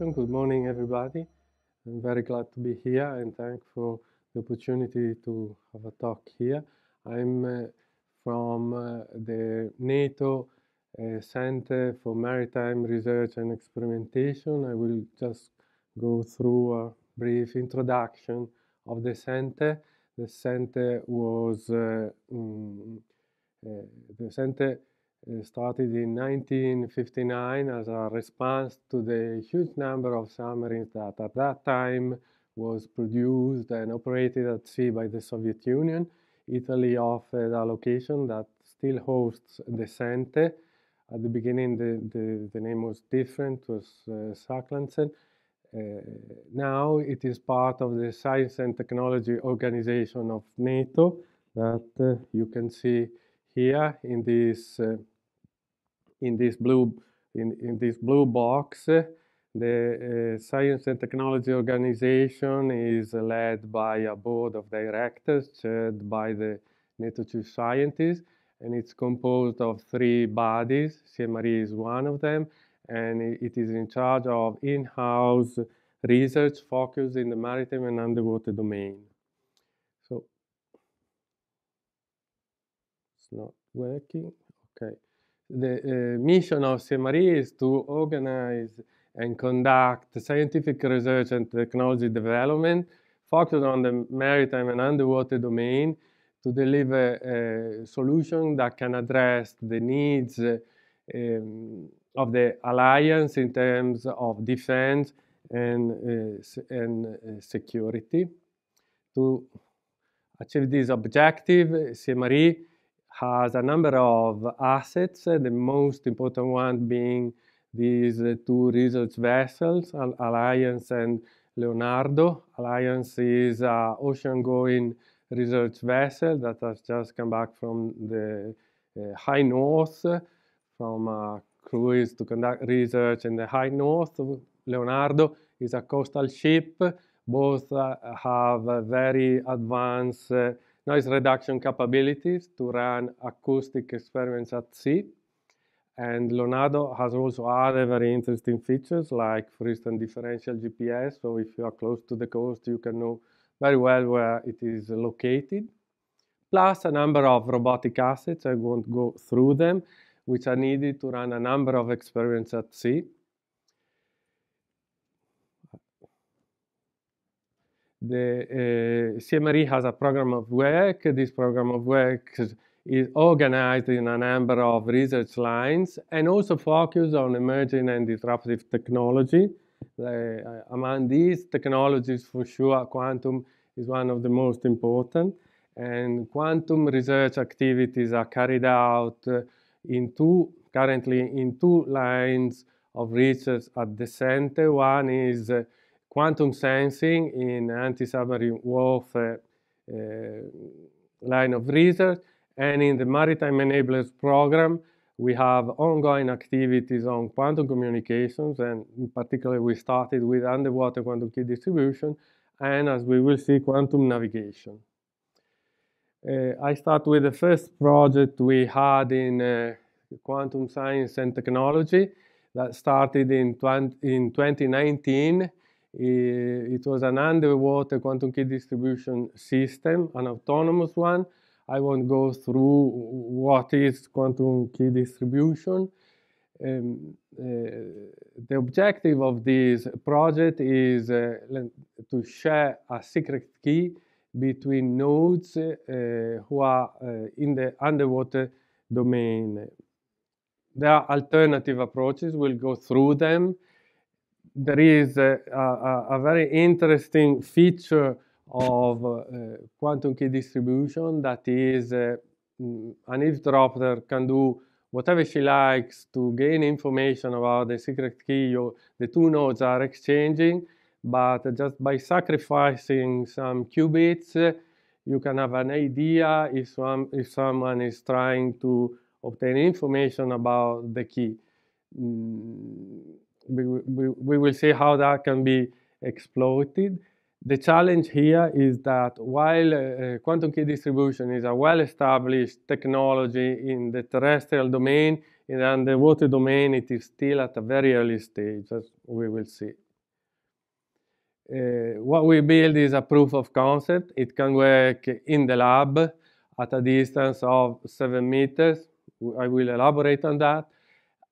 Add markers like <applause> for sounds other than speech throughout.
Good morning, everybody. I'm very glad to be here and thank for the opportunity to have a talk here. I'm uh, from uh, the NATO uh, Center for Maritime Research and Experimentation. I will just go through a brief introduction of the center. The center was uh, mm, uh, the center started in 1959 as a response to the huge number of submarines that at that time was produced and operated at sea by the Soviet Union. Italy offered a location that still hosts the Sente. At the beginning, the, the, the name was different, was uh, Uh, now it is part of the Science and Technology Organization of NATO that uh, you can see here in this uh, in this blue in, in this blue box the uh, Science and Technology Organization is led by a board of directors chaired by the two scientists, and it's composed of three bodies. CMRE is one of them, and it is in charge of in-house research focused in the maritime and underwater domain. not working. Okay. The uh, mission of CMRE is to organize and conduct scientific research and technology development focused on the maritime and underwater domain to deliver a eh, solution that can address the needs um, of the alliance in terms of defense and, uh, and security. To achieve this objective, CMRE has a number of assets, the most important one being these two research vessels, Alliance and Leonardo. Alliance is an ocean-going research vessel that has just come back from the uh, high north, from a cruise to conduct research in the high north. Leonardo is a coastal ship. Both uh, have very advanced uh, noise reduction capabilities to run acoustic experiments at sea. And Lonado has also other very interesting features like, for instance, differential GPS. So if you are close to the coast, you can know very well where it is located. Plus a number of robotic assets, I won't go through them, which are needed to run a number of experiments at sea. the uh, eh, CMRE has a program of work. This program of work is organized in a number of research lines and also focus on emerging and disruptive technology. Uh, among these technologies, for sure, quantum is one of the most important. And quantum research activities are carried out uh, in two, currently in two lines of research at the center. One is quantum sensing in anti-submarine warfare uh, line of research. And in the Maritime Enablers Program, we have ongoing activities on quantum communications, and in particular, we started with underwater quantum key distribution, and as we will see, quantum navigation. Uh, I start with the first project we had in uh, quantum science and technology that started in, in 2019 it was an underwater quantum key distribution system, an autonomous one. I won't go through what is quantum key distribution. Um, uh, the objective of this project is uh, to share a secret key between nodes uh, who are uh, in the underwater domain. There are alternative approaches, we'll go through them there is a, a, a, very interesting feature of uh, quantum key distribution that is uh, mm, an eavesdropper can do whatever she likes to gain information about the secret key or the two nodes are exchanging but just by sacrificing some qubits you can have an idea if, some, if someone is trying to obtain information about the key mm we, we, we will see how that can be exploited. The challenge here is that while uh, uh quantum key distribution is a well-established technology in the terrestrial domain, in the underwater domain it is still at a very early stage, as we will see. Uh, what we build is a proof of concept. It can work in the lab at a distance of seven meters. I will elaborate on that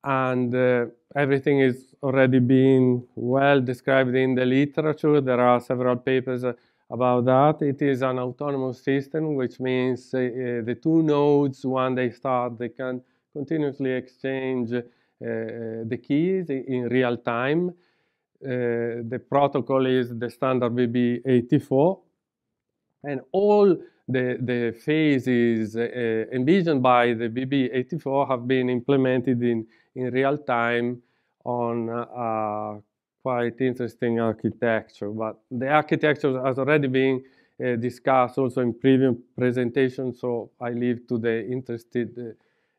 and uh, everything is already being well described in the literature. There are several papers uh, about that. It is an autonomous system, which means uh, uh the two nodes, when they start, they can continuously exchange uh, uh the keys in real time. the protocol is the standard bb 84 and all the, the phases uh, envisioned by the BB84 have been implemented in, in real time on quite interesting architecture. But the architecture has already been uh, discussed also in previous presentations, so I leave to the interested uh,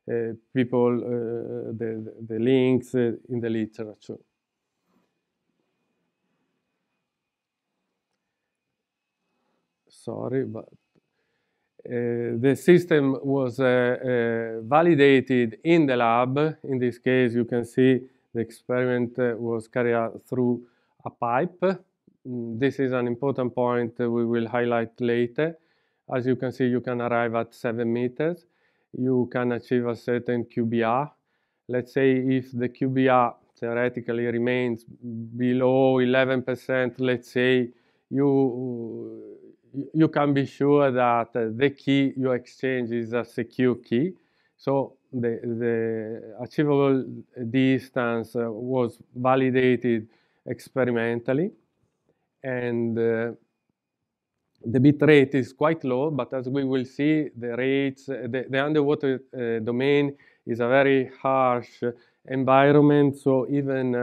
uh people uh, the, the links in the literature. Sorry, but uh, the system was uh, uh, validated in the lab. In this case, you can see the experiment was carried out through a pipe. Mm, this is an important point we will highlight later. As you can see, you can arrive at 7 meters. You can achieve a certain QBR. Let's say if the QBR theoretically remains below 11%, let's say you you can be sure that the key you exchange is a secure key. So the, the achievable distance uh, was validated experimentally. And uh, the bit rate is quite low, but as we will see, the rates, uh, the, the, underwater uh, domain is a very harsh environment. So even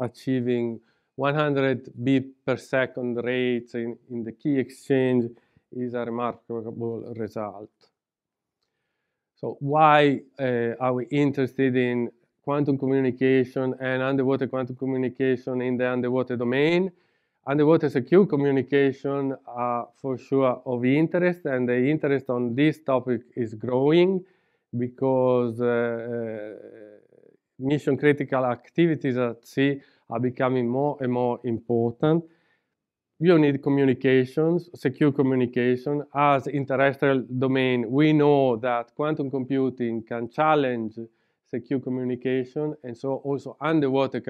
achieving 100 bit per second rates in, in the key exchange is a remarkable result. So why uh, are we interested in quantum communication and underwater quantum communication in the underwater domain? Underwater secure communication are for sure of interest and the interest on this topic is growing because uh, uh, mission critical activities at sea are becoming more and more important. You need communications, secure communication. As interstellar domain, we know that quantum computing can challenge secure communication, and so also underwater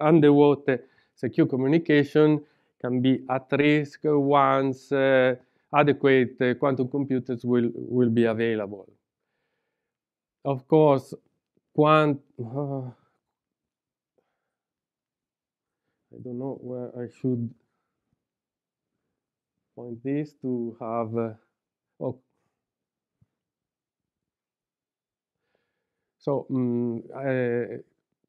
underwater secure communication can be at risk once uh, adequate uh, quantum computers will, will be available. Of course, quant uh, <laughs> I don't know where I should point this to have, uh, oh. So um,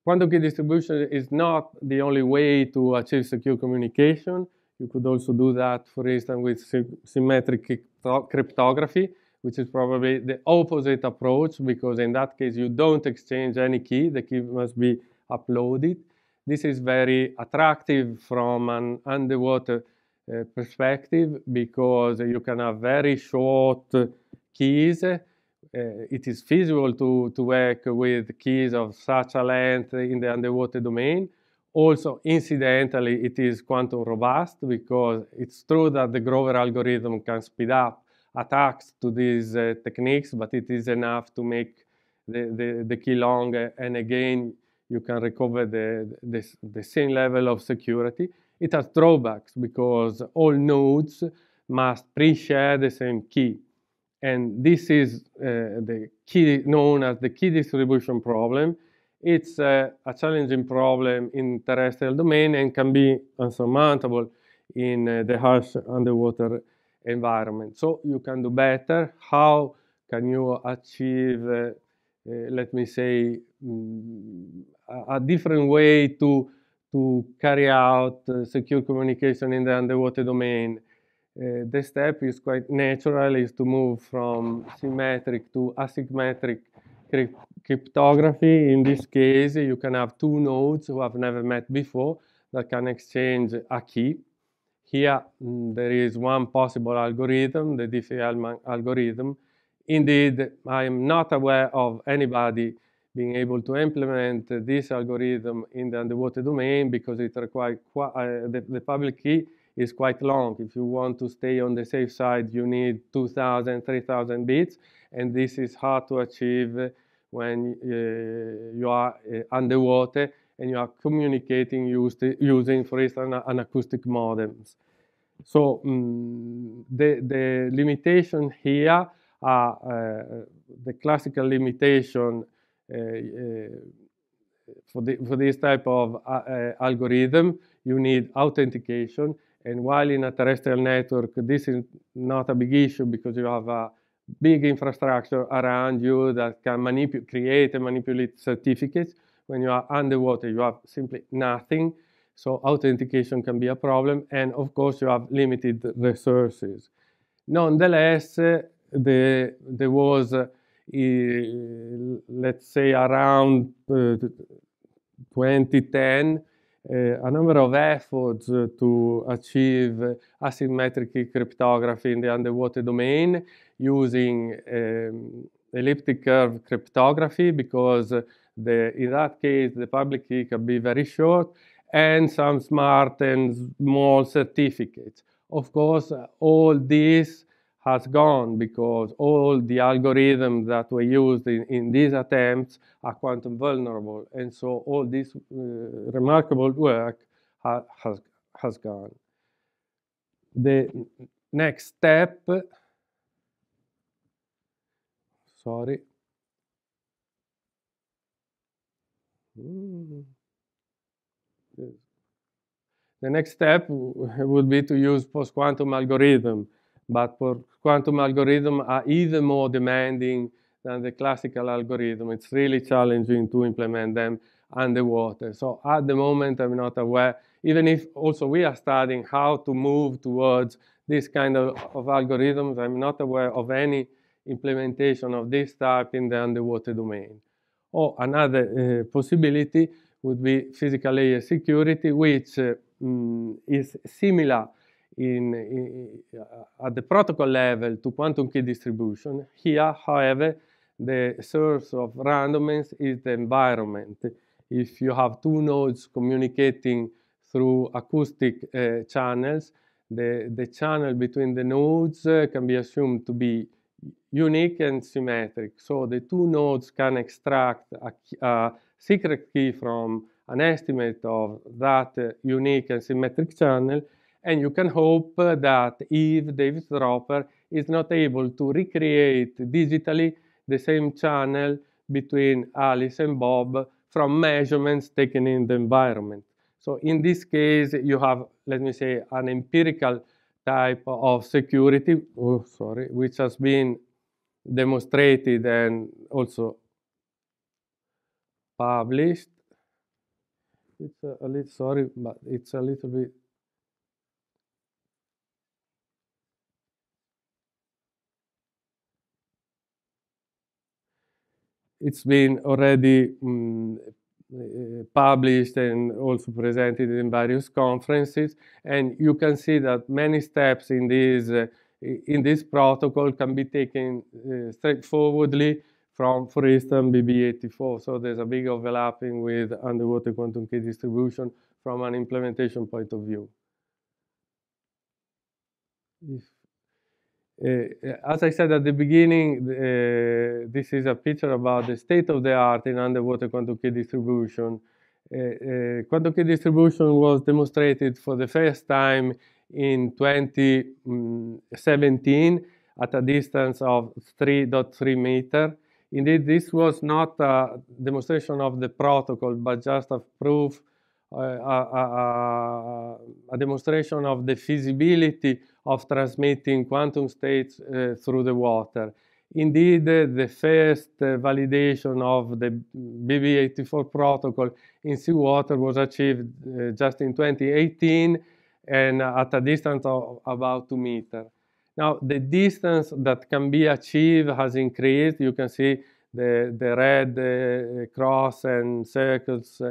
quantum key distribution is not the only way to achieve secure communication. You could also do that, for instance, with symmetric cryptography, which is probably the opposite approach because in that case you don't exchange any key. The key must be uploaded. This is very attractive from an underwater uh, perspective because you can have very short keys. Uh, it is feasible to, to work with keys of such a length in the underwater domain. Also, incidentally, it is quantum robust because it's true that the Grover algorithm can speed up attacks to these uh, techniques, but it is enough to make the, the, the key long and again you can recover the, the, the same level of security. It has drawbacks because all nodes must pre-share the same key. And this is uh, the key known as the key distribution problem. It's uh, a challenging problem in terrestrial domain and can be unsurmountable in uh, the harsh underwater environment. So you can do better. How can you achieve, uh, uh, let me say, mm, a different way to to carry out uh, secure communication in the underwater domain. Uh, the step is quite natural is to move from symmetric to asymmetric cryptography. In this case, you can have two nodes who have never met before that can exchange a key. Here, mm, there is one possible algorithm, the Diffie-Hellman algorithm. Indeed, I am not aware of anybody being able to implement uh, this algorithm in the underwater domain because it requires uh, the, the, public key is quite long. If you want to stay on the safe side, you need 2,000, 3,000 bits, and this is hard to achieve when uh, you are uh, underwater and you are communicating used, using, for instance, an, an acoustic modems. So um, the, the limitation here are uh, the classical limitation Eh, eh, for, the, for this type of algorithm, you need authentication. And while in a terrestrial network, this is not a big issue because you have a big infrastructure around you that can create and manipulate certificates. When you are underwater, you have simply nothing. So authentication can be a problem. And of course, you have limited resources. Nonetheless, uh, the, there was uh, let's say around eh, 2010, eh, a number of efforts to achieve asymmetric cryptography in the underwater domain using um, elliptic curve cryptography because the, in that case the public key can be very short and some smart and small certificates. Of course, all these has gone because all the algorithms that were used in, in these attempts are quantum vulnerable. And so all this uh, remarkable work ha, has, has gone. The next step, sorry. The next step <laughs> would be to use post-quantum algorithm but for quantum algorithms are even more demanding than the classical algorithm. It's really challenging to implement them underwater. So at the moment, I'm not aware, even if also we are studying how to move towards this kind of, of algorithms, I'm not aware of any implementation of this type in the underwater domain. Or oh, another uh, possibility would be physical layer security, which uh, mm, is similar in, in, at the protocol level to quantum key distribution. Here, however, the source of randomness is the environment. If you have two nodes communicating through acoustic uh, channels, the, the channel between the nodes uh, can be assumed to be unique and symmetric. So the two nodes can extract a, a secret key from an estimate of that uh, unique and symmetric channel and you can hope that if David Roper is not able to recreate digitally the same channel between Alice and Bob from measurements taken in the environment. So in this case, you have, let me say, an empirical type of security, oh, sorry, which has been demonstrated and also published. It's a, a little, sorry, but it's a little bit it's been already um, published and also presented in various conferences. And you can see that many steps in this, uh, in this protocol can be taken uh, straightforwardly from, for instance, BB84. So there's a big overlapping with underwater quantum key distribution from an implementation point of view. If uh, as I said at the beginning, uh, this is a picture about the state of the art in underwater quantum key distribution. Uh, quantum key distribution was demonstrated for the first time in 2017 at a distance of 3.3 meter. Indeed, this was not a demonstration of the protocol, but just a proof a, a, demonstration of the feasibility of transmitting quantum states uh, through the water. Indeed, uh, the first uh, validation of the BB84 protocol in seawater was achieved eh, just in 2018 and at a distance of about 2 meters. Now, the distance that can be achieved has increased. You can see the, the red cross and circles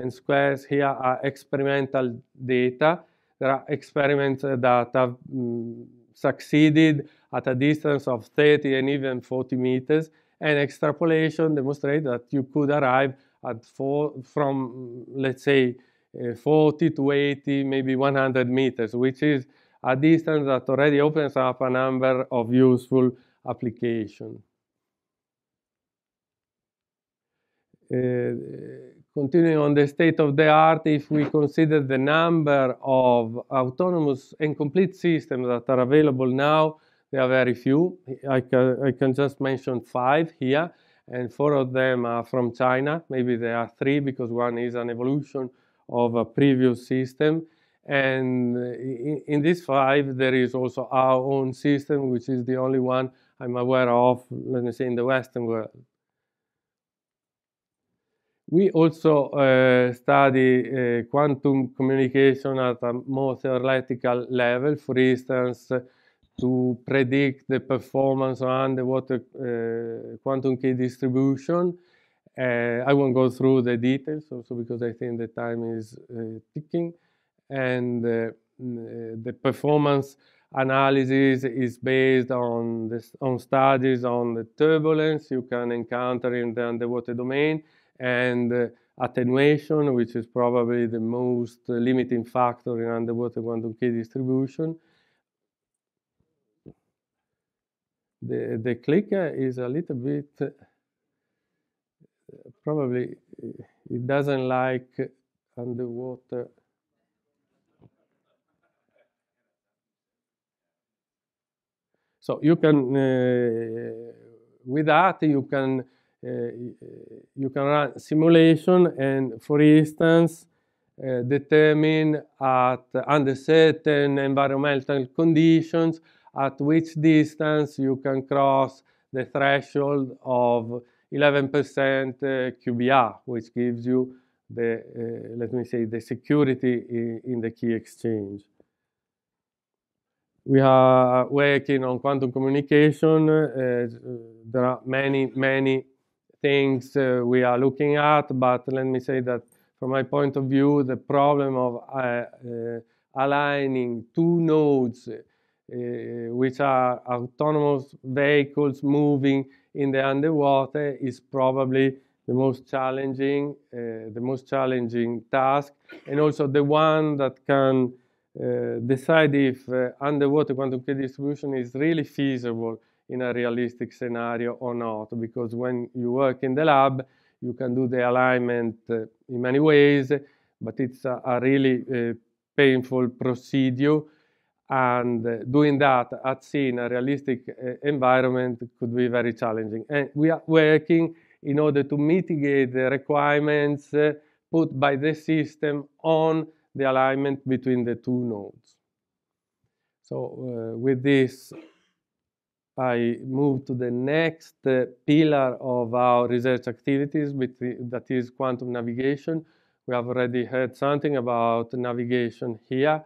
and squares here are experimental data. There are experiments that have mm, succeeded at a distance of 30 and even 40 meters. And extrapolation demonstrates that you could arrive at four, from, mm, let's say, uh, 40 to 80, maybe 100 meters, which is a distance that already opens up a number of useful applications. Uh, continuing on the state of the art, if we consider the number of autonomous and complete systems that are available now, there are very few. I can, I can just mention five here, and four of them are from China. Maybe there are three because one is an evolution of a previous system. And in, in these five, there is also our own system, which is the only one I'm aware of, let me say, in the Western world. We also uh, study uh, quantum communication at a more theoretical level, for instance, to predict the performance of underwater eh, quantum key distribution. I won't go through the details also because I think the time is ticking. And the performance analysis is based on, this, on studies on the turbulence you can encounter in the underwater domain and uh, attenuation, which is probably the most limiting factor in underwater quantum key distribution. The, the clicker uh, is a little bit, uh, probably it doesn't like underwater So you can, uh, with that, you can uh, uh, you can run simulation and, for instance, uh, determine at under certain environmental conditions at which distance you can cross the threshold of 11% uh, QBR, which gives you the, uh, let me say, the security in, in, the key exchange. We are working on quantum communication. Uh, there are many, many things uh, we are looking at, but let me say that from my point of view, the problem of uh, uh aligning two nodes, uh, which are autonomous vehicles moving in the underwater, is probably the most challenging, uh, the most challenging task, and also the one that can decide if underwater quantum key distribution is really feasible in a realistic scenario or not. Because when you work in the lab, you can do the alignment uh, in many ways, but it's a, a really uh, painful procedure. And uh, doing that at sea in a realistic uh, environment could be very challenging. And we are working in order to mitigate the requirements uh, put by the system on the alignment between the two nodes. So uh, with this, I move to the next uh, pillar of our research activities, that is quantum navigation. We have already heard something about navigation here.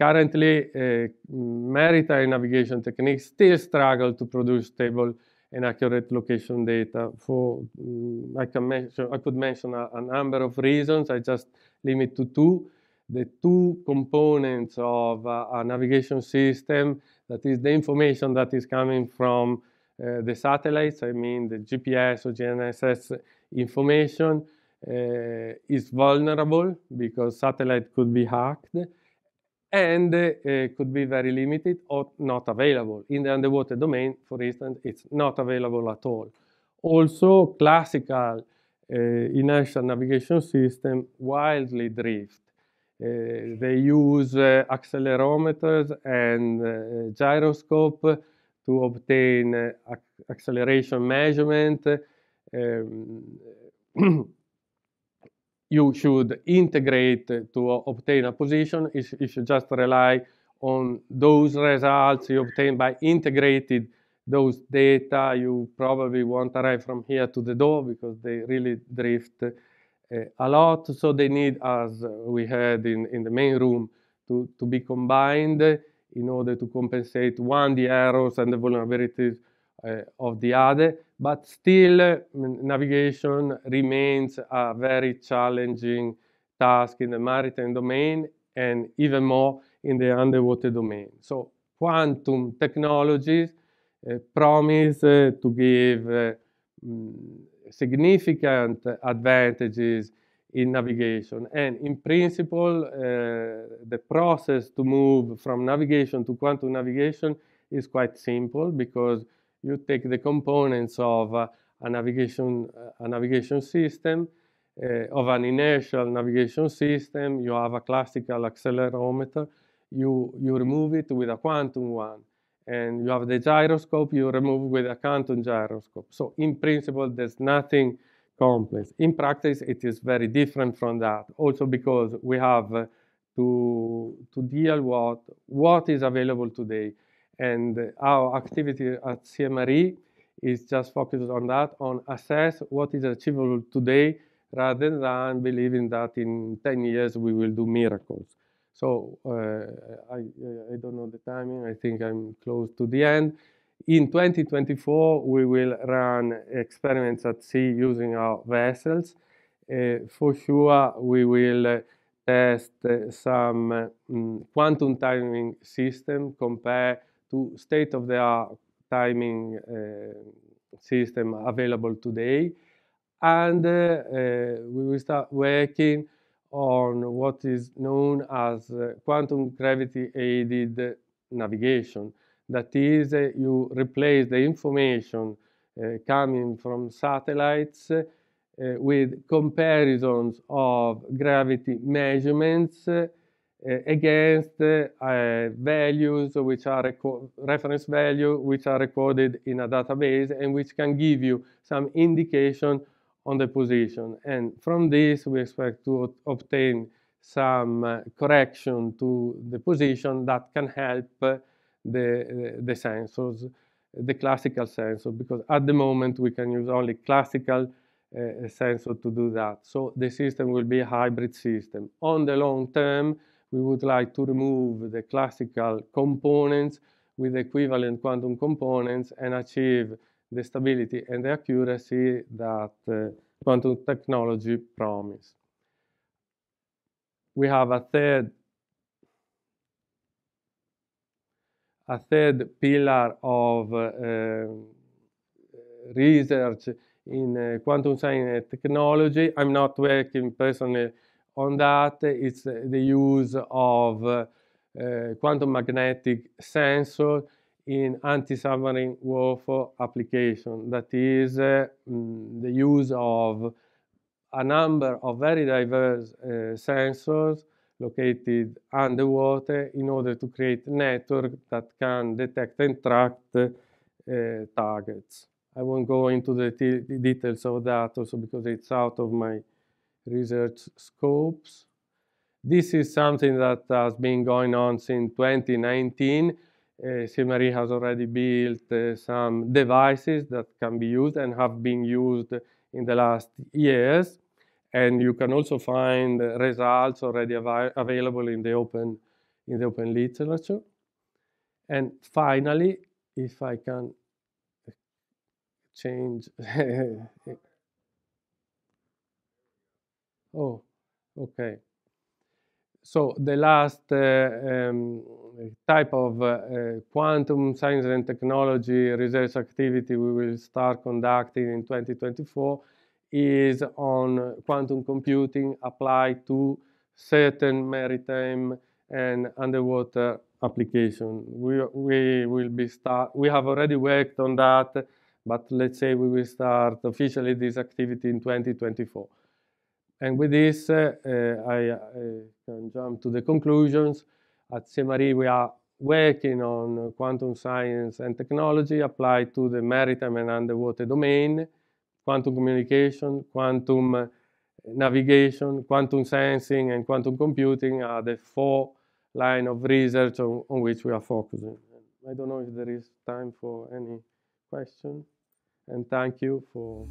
Currently, uh, maritime navigation techniques still struggle to produce stable and accurate location data. For um, I can mention, I could mention a, a number of reasons. I just limit to two. The two components of uh, a navigation system that is the information that is coming from uh, the satellites, I mean the GPS or GNSS information, uh, is vulnerable because satellite could be hacked and uh, could be very limited or not available. In the underwater domain, for instance, it's not available at all. Also, classical uh, inertial navigation system wildly drift. Eh, they use eh, accelerometers and eh, gyroscope to obtain acceleration measurement. Um, <clears throat> you should integrate to obtain a position. If You just rely on those results you obtain by integrated those data. You probably won't arrive from here to the door because they really drift Eh, a lot, so they need, as we had in, in the main room, to, to be combined in order to compensate one, the errors and the vulnerabilities eh, of the other, but still mm, navigation remains a very challenging task in the maritime domain and even more in the underwater domain. So quantum technologies uh, promise uh, to give uh, Mm, significant advantages in navigation. And in principle, uh, the process to move from navigation to quantum navigation is quite simple because you take the components of uh, a navigation uh, a navigation system uh, of an inertial navigation system. You have a classical accelerometer. You you remove it with a quantum one and you have the gyroscope, you remove with a Canton gyroscope. So in principle, there's nothing complex. In practice, it is very different from that. Also because we have to, to deal with what is available today. And our activity at CMRE is just focused on that, on assess what is achievable today rather than believing that in 10 years we will do miracles. So uh, I, I don't know the timing. I think I'm close to the end. In 2024, we will run experiments at sea using our vessels. Uh, for sure, we will uh, test some mm, quantum timing system compared to state-of-the-art timing uh, system available today. And uh, uh, we will start working on what is known as uh, quantum gravity aided navigation. That is, uh, you replace the information uh, coming from satellites uh, with comparisons of gravity measurements uh, against uh, values which are reference value which are recorded in a database and which can give you some indication on the position. And from this, we expect to obtain some uh, correction to the position that can help uh, the, uh, the sensors, the classical sensor, because at the moment we can use only classical uh, sensor to do that. So the system will be a hybrid system. On the long term, we would like to remove the classical components with equivalent quantum components and achieve the stability and the accuracy that uh, quantum technology promise. We have a third a third pillar of uh, research in eh, quantum science and technology. I'm not working personally on that. It's the use of quantum magnetic sensor in anti-submarine warfare application. That is uh, mm, the use of a number of very diverse uh, sensors located underwater in order to create network that can detect and track uh, targets. I won't go into the details of that also because it's out of my research scopes. This is something that has been going on since 2019 CMRE eh, has already built uh, some devices that can be used and have been used in the last years. And you can also find results already av available in the open in the open literature. And finally, if I can eh, change. <laughs> oh, okay. So the last uh, um, type of uh, uh, quantum science and technology research activity we will start conducting in 2024 is on quantum computing applied to certain maritime and underwater application. We, we will be start, we have already worked on that, but let's say we will start officially this activity in 2024. And with this, uh, I, uh, can jump to the conclusions. At CMRE, we are working on quantum science and technology applied to the maritime and underwater domain, quantum communication, quantum uh, navigation, quantum sensing, and quantum computing are the four line of research on, on, which we are focusing. I don't know if there is time for any question, and thank you for.